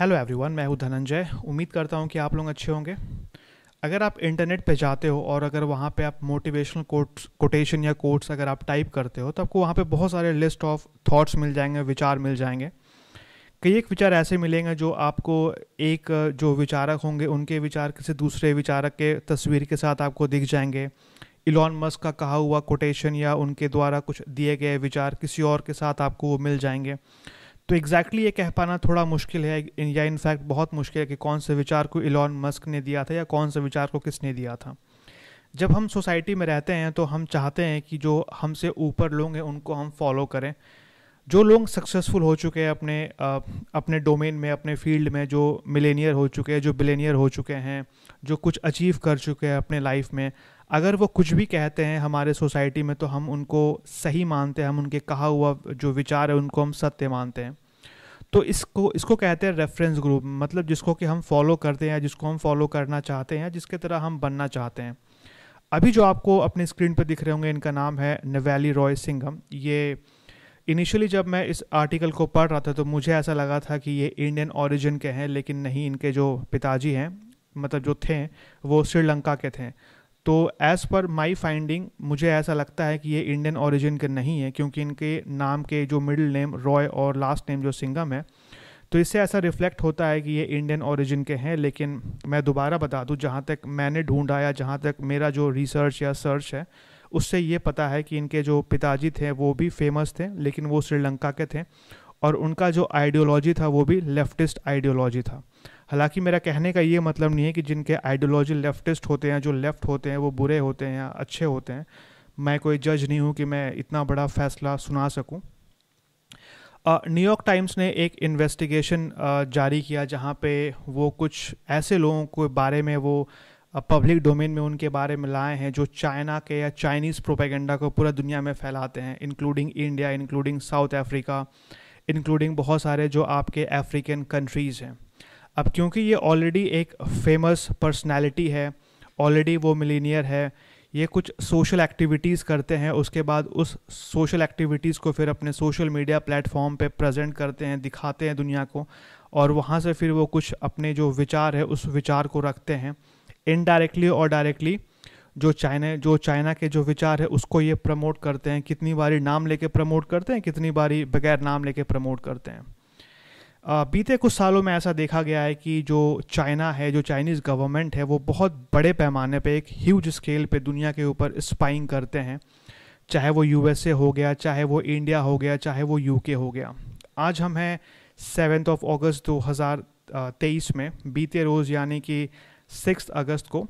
hello everyone मैं हूं धनंजय उम्मीद करता हूं कि आप लोग अच्छे होंगे अगर आप इंटरनेट पे जाते हो और अगर वहाँ पे आप मोटिवेशनल कोट्स कोटेशन या कोट्स अगर आप टाइप करते हो तो आपको वहाँ पे बहुत सारे लिस्ट ऑफ थॉट्स मिल जाएंगे विचार मिल जाएंगे कई एक विचार ऐसे मिलेंगे जो आपको एक जो विचारक होंगे उनके विचार किसी दूसरे विचारक के तस्वीर के साथ आपको दिख जाएंगे इलॉन मस्क का कहा हुआ कोटेशन या उनके द्वारा कुछ दिए गए विचार किसी और के साथ आपको वो मिल जाएंगे तो एग्जैक्टली exactly ये कह पाना थोड़ा मुश्किल है या इनफैक्ट बहुत मुश्किल है कि कौन से विचार को इलॉन मस्क ने दिया था या कौन से विचार को किसने दिया था जब हम सोसाइटी में रहते हैं तो हम चाहते हैं कि जो हमसे ऊपर लोग हैं उनको हम फॉलो करें जो लोग सक्सेसफुल हो चुके हैं अपने अपने डोमेन में अपने फील्ड में जो मिलेनियर हो चुके हैं जो बिलेनियर हो चुके हैं जो कुछ अचीव कर चुके हैं अपने लाइफ में अगर वो कुछ भी कहते हैं हमारे सोसाइटी में तो हम उनको सही मानते हैं हम उनके कहा हुआ जो विचार है उनको हम सत्य मानते हैं तो इसको इसको कहते हैं रेफरेंस ग्रुप मतलब जिसको कि हम फॉलो करते हैं जिसको हम फॉलो करना चाहते हैं जिसके तरह हम बनना चाहते हैं अभी जो आपको अपने स्क्रीन पर दिख रहे होंगे इनका नाम है नवैली रॉय सिंघम ये इनिशियली जब मैं इस आर्टिकल को पढ़ रहा था तो मुझे ऐसा लगा था कि ये इंडियन ओरिजिन के हैं लेकिन नहीं इनके जो पिताजी हैं मतलब जो थे वो श्रीलंका के थे तो एज़ पर माई फाइंडिंग मुझे ऐसा लगता है कि ये इंडियन ओरिजिन के नहीं है क्योंकि इनके नाम के जो मिडिल नेम रॉय और लास्ट नेम जो सिंगम है तो इससे ऐसा रिफ्लेक्ट होता है कि ये इंडियन ओरिजिन के हैं लेकिन मैं दोबारा बता दूं जहाँ तक मैंने ढूंढा या जहाँ तक मेरा जो रिसर्च या सर्च है उससे ये पता है कि इनके जो पिताजी थे वो भी फेमस थे लेकिन वो श्रीलंका के थे और उनका जो आइडियोलॉजी था वो भी लेफ्टिस्ट आइडियोलॉजी था हालांकि मेरा कहने का ये मतलब नहीं है कि जिनके आइडियोलॉजी लेफ्टिस्ट होते हैं जो लेफ़्ट होते हैं वो बुरे होते हैं या अच्छे होते हैं मैं कोई जज नहीं हूँ कि मैं इतना बड़ा फैसला सुना सकूँ न्यूयॉर्क टाइम्स ने एक इन्वेस्टिगेशन जारी किया जहाँ पे वो कुछ ऐसे लोगों के बारे में वो पब्लिक डोमेन में उनके बारे में लाए हैं जो चाइना के या चाइनीज़ प्रोपेगेंडा को पूरा दुनिया में फैलाते हैं including India including South Africa including बहुत सारे जो आपके अफ्रीकन कंट्रीज़ हैं अब क्योंकि ये ऑलरेडी एक फेमस पर्सनैलिटी है ऑलरेडी वो मिलीनियर है ये कुछ सोशल एक्टिविटीज़ करते हैं उसके बाद उस सोशल एक्टिविटीज़ को फिर अपने सोशल मीडिया प्लेटफॉर्म पे प्रेजेंट करते हैं दिखाते हैं दुनिया को और वहाँ से फिर वो कुछ अपने जो विचार है उस विचार को रखते हैं इनडायरेक्टली और डायरेक्टली जो चाइना जो चाइना के जो विचार है उसको ये प्रमोट करते हैं कितनी बारी नाम लेके प्रमोट करते हैं कितनी बारी बगैर नाम लेके प्रमोट करते हैं बीते कुछ सालों में ऐसा देखा गया है कि जो चाइना है जो चाइनीज़ गवर्नमेंट है वो बहुत बड़े पैमाने पे एक ह्यूज स्केल पे दुनिया के ऊपर स्पाइंग करते हैं चाहे वो यूएसए हो गया चाहे वो इंडिया हो गया चाहे वो यूके हो गया आज हम हैं सेवेंथ ऑफ अगस्त 2023 में बीते रोज़ यानी कि सिक्स अगस्त को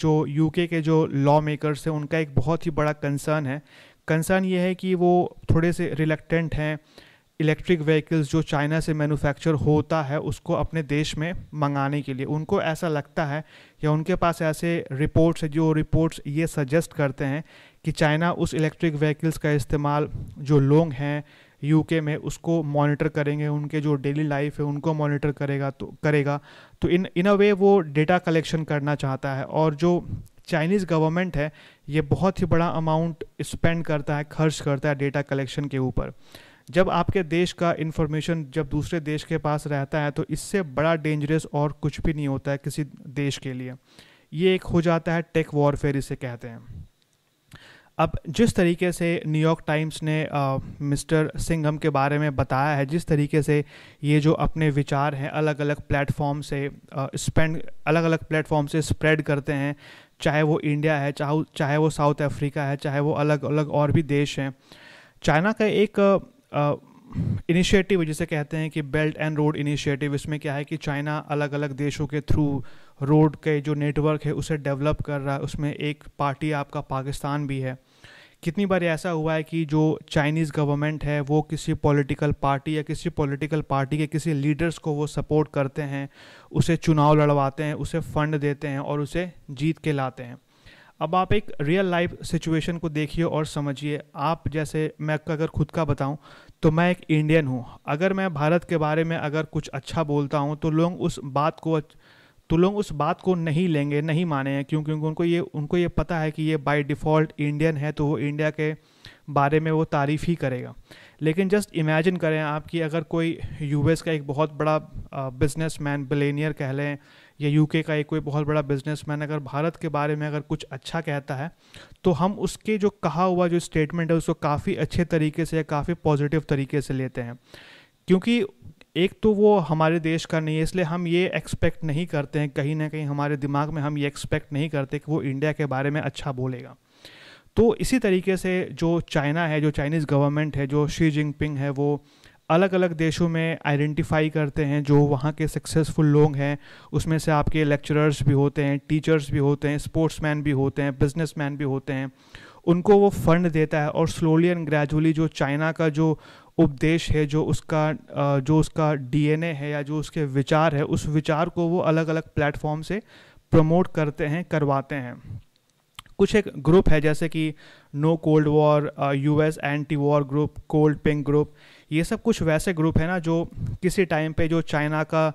जो यूके के जो लॉ मेकर्स हैं उनका एक बहुत ही बड़ा कंसर्न है कंसर्न ये है कि वो थोड़े से रिलेक्टेंट हैं इलेक्ट्रिक व्हीकल्स जो चाइना से मैन्युफैक्चर होता है उसको अपने देश में मंगाने के लिए उनको ऐसा लगता है या उनके पास ऐसे रिपोर्ट्स हैं जो रिपोर्ट्स ये सजेस्ट करते हैं कि चाइना उस इलेक्ट्रिक व्हीकल्स का इस्तेमाल जो लोग हैं यूके में उसको मॉनिटर करेंगे उनके जो डेली लाइफ है उनको मॉनिटर करेगा तो करेगा तो इन इन अ वे वो डेटा कलेक्शन करना चाहता है और जो चाइनीज़ गवर्नमेंट है ये बहुत ही बड़ा अमाउंट स्पेंड करता है खर्च करता है डेटा कलेक्शन के ऊपर जब आपके देश का इन्फॉर्मेशन जब दूसरे देश के पास रहता है तो इससे बड़ा डेंजरस और कुछ भी नहीं होता है किसी देश के लिए ये एक हो जाता है टेक वॉरफेयर इसे कहते हैं अब जिस तरीके से न्यूयॉर्क टाइम्स ने मिस्टर सिंघम के बारे में बताया है जिस तरीके से ये जो अपने विचार हैं अलग अलग प्लेटफॉर्म से स्पेंड अलग अलग प्लेटफॉर्म से स्प्रेड करते हैं चाहे वो इंडिया है चाहे चाहे वो साउथ अफ्रीका है चाहे वो अलग अलग और भी देश हैं चाइना का एक इनिशिएटिव जिसे कहते हैं कि बेल्ट एंड रोड इनिशिएटिव इसमें क्या है कि चाइना अलग अलग देशों के थ्रू रोड के जो नेटवर्क है उसे डेवलप कर रहा है उसमें एक पार्टी आपका पाकिस्तान भी है कितनी बार ऐसा हुआ है कि जो चाइनीज़ गवर्नमेंट है वो किसी पॉलिटिकल पार्टी या किसी पॉलिटिकल पार्टी के किसी लीडर्स को वो सपोर्ट करते हैं उसे चुनाव लड़वाते हैं उसे फंड देते हैं और उसे जीत के लाते हैं अब आप एक रियल लाइफ सिचुएशन को देखिए और समझिए आप जैसे मैं अगर खुद का बताऊं तो मैं एक इंडियन हूं अगर मैं भारत के बारे में अगर कुछ अच्छा बोलता हूं तो लोग उस बात को तो लोग उस बात को नहीं लेंगे नहीं माने क्योंकि उनको ये उनको ये पता है कि ये बाय डिफ़ॉल्ट इंडियन है तो वो इंडिया के बारे में वो तारीफ़ ही करेगा लेकिन जस्ट इमेजिन करें आप कि अगर कोई यूएस का एक बहुत बड़ा बिजनेस मैन बिलेनियर कह लें या यूके का एक कोई बहुत बड़ा बिजनेसमैन अगर भारत के बारे में अगर कुछ अच्छा कहता है तो हम उसके जो कहा हुआ जो स्टेटमेंट है उसको काफ़ी अच्छे तरीके से या काफ़ी पॉजिटिव तरीके से लेते हैं क्योंकि एक तो वो हमारे देश का नहीं है इसलिए हम ये एक्सपेक्ट नहीं करते हैं कहीं ना कहीं हमारे दिमाग में हम ये एक्सपेक्ट नहीं करते कि वो इंडिया के बारे में अच्छा बोलेगा तो इसी तरीके से जो चाइना है जो चाइनीज़ गवर्नमेंट है जो शी जिनपिंग है वो अलग अलग देशों में आइडेंटिफाई करते हैं जो वहाँ के सक्सेसफुल लोग हैं उसमें से आपके लेक्चरर्स भी होते हैं टीचर्स भी होते हैं स्पोर्ट्समैन भी होते हैं बिजनेसमैन भी होते हैं उनको वो फंड देता है और स्लोली एंड ग्रेजुअली जो चाइना का जो उपदेश है जो उसका जो उसका डीएनए है या जो उसके विचार है उस विचार को वो अलग अलग प्लेटफॉर्म से प्रमोट करते हैं करवाते हैं कुछ एक ग्रुप है जैसे कि no cold war US anti war group code pink group ये सब कुछ वैसे ग्रुप है ना जो किसी टाइम पे जो चाइना का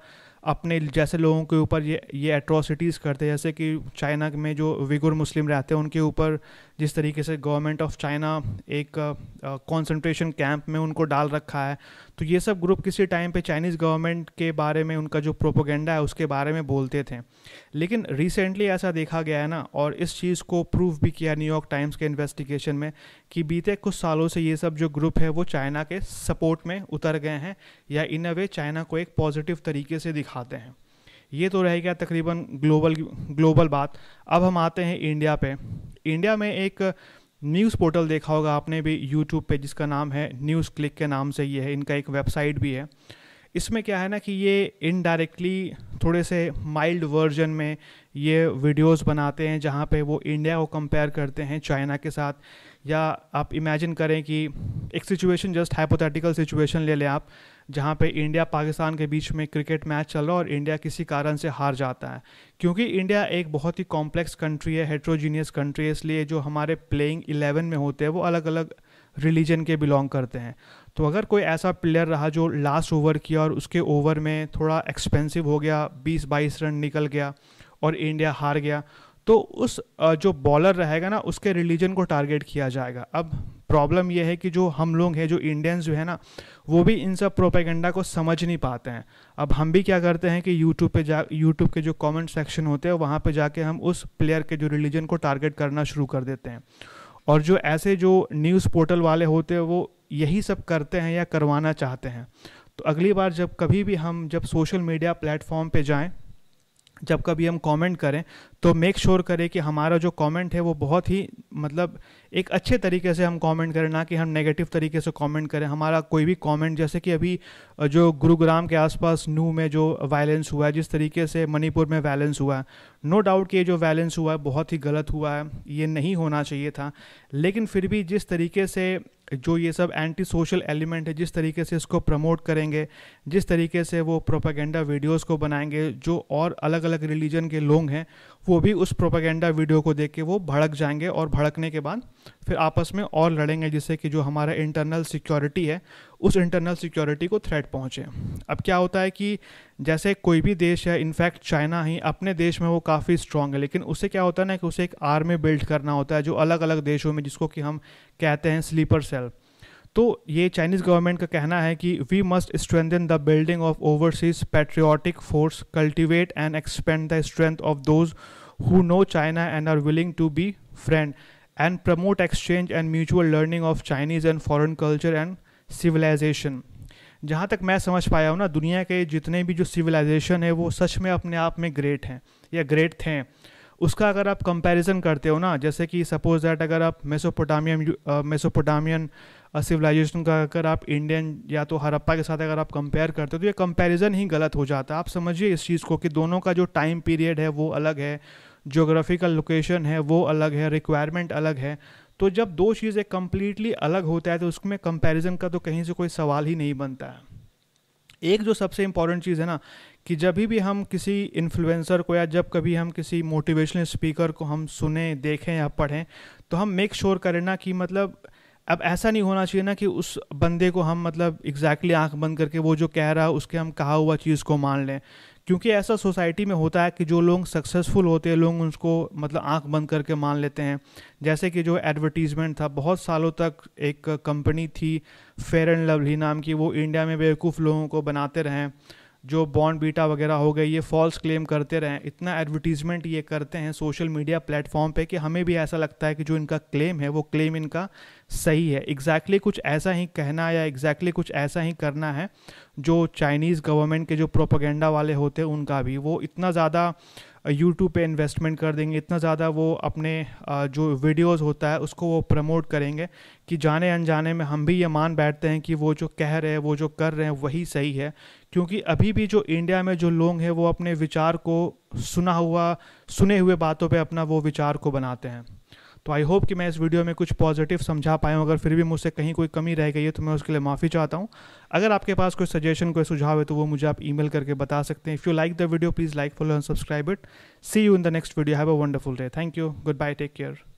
अपने जैसे लोगों के ऊपर ये ये एट्रोसिटीज़ करते हैं जैसे कि चाइना में जो विगुर मुस्लिम रहते हैं उनके ऊपर जिस तरीके से गवर्नमेंट ऑफ चाइना एक कॉन्सेंट्रेशन कैंप में उनको डाल रखा है तो ये सब ग्रुप किसी टाइम पे चाइनीज़ गवर्नमेंट के बारे में उनका जो प्रोपोगेंडा है उसके बारे में बोलते थे लेकिन रिसेंटली ऐसा देखा गया है ना और इस चीज़ को प्रूव भी किया न्यूयॉर्क टाइम्स के इन्वेस्टिगेशन में कि बीते कुछ सालों से ये सब जो ग्रुप है वो चाइना के सपोर्ट में उतर गए हैं या इन अ वे चाइना को एक पॉजिटिव तरीके से दिखाते हैं ये तो रह गया तकरीबन ग्लोबल ग्लोबल बात अब हम आते हैं इंडिया पे इंडिया में एक न्यूज़ पोर्टल देखा होगा आपने भी यूट्यूब पे जिसका नाम है न्यूज़ क्लिक के नाम से ये है इनका एक वेबसाइट भी है इसमें क्या है ना कि ये इनडायरेक्टली थोड़े से माइल्ड वर्जन में ये वीडियोस बनाते हैं जहाँ पे वो इंडिया को कंपेयर करते हैं चाइना के साथ या आप इमेजिन करें कि एक सिचुएशन जस्ट हाइपोथेटिकल सिचुएशन ले लें आप जहाँ पे इंडिया पाकिस्तान के बीच में क्रिकेट मैच चल रहा है और इंडिया किसी कारण से हार जाता है क्योंकि इंडिया एक बहुत ही कॉम्प्लेक्स कंट्री है हेट्रोजीनियस कंट्री है इसलिए जो हमारे प्लेइंग इलेवन में होते हैं वो अलग अलग रिलीजन के बिलोंग करते हैं तो अगर कोई ऐसा प्लेयर रहा जो लास्ट ओवर किया और उसके ओवर में थोड़ा एक्सपेंसिव हो गया बीस बाईस रन निकल गया और इंडिया हार गया तो उस जो बॉलर रहेगा ना उसके रिलीजन को टारगेट किया जाएगा अब प्रॉब्लम यह है कि जो हम लोग हैं जो इंडियंस जो है ना वो भी इन सब प्रोपेगेंडा को समझ नहीं पाते हैं अब हम भी क्या करते हैं कि यूट्यूब पे जा यूट्यूब के जो कमेंट सेक्शन होते हैं वहाँ पे जाके हम उस प्लेयर के जो रिलीजन को टारगेट करना शुरू कर देते हैं और जो ऐसे जो न्यूज़ पोर्टल वाले होते हैं वो यही सब करते हैं या करवाना चाहते हैं तो अगली बार जब कभी भी हम जब सोशल मीडिया प्लेटफॉर्म पर जाएँ जब कभी हम कमेंट करें तो मेक श्योर sure करें कि हमारा जो कमेंट है वो बहुत ही मतलब एक अच्छे तरीके से हम कमेंट करें ना कि हम नेगेटिव तरीके से कमेंट करें हमारा कोई भी कमेंट जैसे कि अभी जो गुरुग्राम के आसपास नू में जो वायलेंस हुआ है जिस तरीके से मणिपुर में वायलेंस हुआ है नो डाउट कि ये जो वायलेंस हुआ है बहुत ही गलत हुआ है ये नहीं होना चाहिए था लेकिन फिर भी जिस तरीके से जो ये सब एंटी सोशल एलिमेंट है जिस तरीके से इसको प्रमोट करेंगे जिस तरीके से वो प्रोपागेंडा वीडियोस को बनाएंगे जो और अलग अलग रिलीजन के लोग हैं वो भी उस प्रोपागेंडा वीडियो को देख के वो भड़क जाएंगे और भड़कने के बाद फिर आपस में और लड़ेंगे जिससे कि जो हमारा इंटरनल सिक्योरिटी है उस इंटरनल सिक्योरिटी को थ्रेट पहुँचे अब क्या होता है कि जैसे कोई भी देश है इनफैक्ट चाइना ही अपने देश में वो काफ़ी स्ट्रांग है लेकिन उससे क्या होता है ना कि उसे एक आर्मी बिल्ड करना होता है जो अलग अलग देशों में जिसको कि हम कहते हैं स्लीपर सेल तो ये चाइनीज़ गवर्नमेंट का कहना है कि we must strengthen the building of overseas patriotic force cultivate and expand the strength of those who know China and are willing to be friend and promote exchange and mutual learning of Chinese and foreign culture and civilisation जहाँ तक मैं समझ पाया हूँ ना दुनिया के जितने भी जो सिविलाइजेशन है वो सच में अपने आप में ग्रेट हैं या ग्रेट थे उसका अगर आप कंपैरिजन करते हो ना जैसे कि सपोज दैट अगर आप मेसोपोटामियन मेसोपोटामियन सिविलाइजेशन का अगर आप इंडियन या तो हरप्पा के साथ अगर आप कंपेयर करते हो तो ये कंपैरिजन ही गलत हो जाता है आप समझिए इस चीज़ को कि दोनों का जो टाइम पीरियड है वो अलग है जोग्राफिकल लोकेशन है वो अलग है रिक्वायरमेंट अलग है तो जब दो चीज़ें कम्प्लीटली अलग होता है तो उसमें कंपेरिज़न का तो कहीं से कोई सवाल ही नहीं बनता है एक जो सबसे इम्पॉर्टेंट चीज़ है ना कि जब भी हम किसी इन्फ्लुएंसर को या जब कभी हम किसी मोटिवेशनल स्पीकर को हम सुने देखें या पढ़ें तो हम मेक श्योर sure करें ना कि मतलब अब ऐसा नहीं होना चाहिए ना कि उस बंदे को हम मतलब एग्जैक्टली आंख बंद करके वो जो कह रहा है उसके हम कहा हुआ चीज़ को मान लें क्योंकि ऐसा सोसाइटी में होता है कि जो लोग सक्सेसफुल होते हैं लोग उसको मतलब आंख बंद करके मान लेते हैं जैसे कि जो एडवर्टीज़मेंट था बहुत सालों तक एक कंपनी थी फेयर एंड लवली नाम की वो इंडिया में बेवकूफ़ लोगों को बनाते रहें जो बॉन्ड बीटा वगैरह हो गए ये फॉल्स क्लेम करते रहें इतना एडवर्टीज़मेंट ये करते हैं सोशल मीडिया प्लेटफॉर्म पे कि हमें भी ऐसा लगता है कि जो इनका क्लेम है वो क्लेम इनका सही है एग्जैक्टली exactly कुछ ऐसा ही कहना या एग्जैक्टली exactly कुछ ऐसा ही करना है जो चाइनीज़ गवर्नमेंट के जो प्रोपागेंडा वाले होते हैं उनका भी वो इतना ज़्यादा यूट्यूब पे इन्वेस्टमेंट कर देंगे इतना ज़्यादा वो अपने जो वीडियोस होता है उसको वो प्रमोट करेंगे कि जाने अनजाने में हम भी ये मान बैठते हैं कि वो जो कह रहे हैं वो जो कर रहे हैं वही सही है क्योंकि अभी भी जो इंडिया में जो लोग हैं वो अपने विचार को सुना हुआ सुने हुए बातों पर अपना वो विचार को बनाते हैं तो आई होप कि मैं इस वीडियो में कुछ पॉजिटिव समझा पाया हूँ अगर फिर भी मुझसे कहीं कोई कमी रह गई है तो मैं उसके लिए माफ़ी चाहता हूँ अगर आपके पास कोई सजेशन कोई सुझाव है तो वो मुझे आप ई करके बता सकते हैं if you like the video please like follow and subscribe it see you in the next video have a wonderful day thank you goodbye take care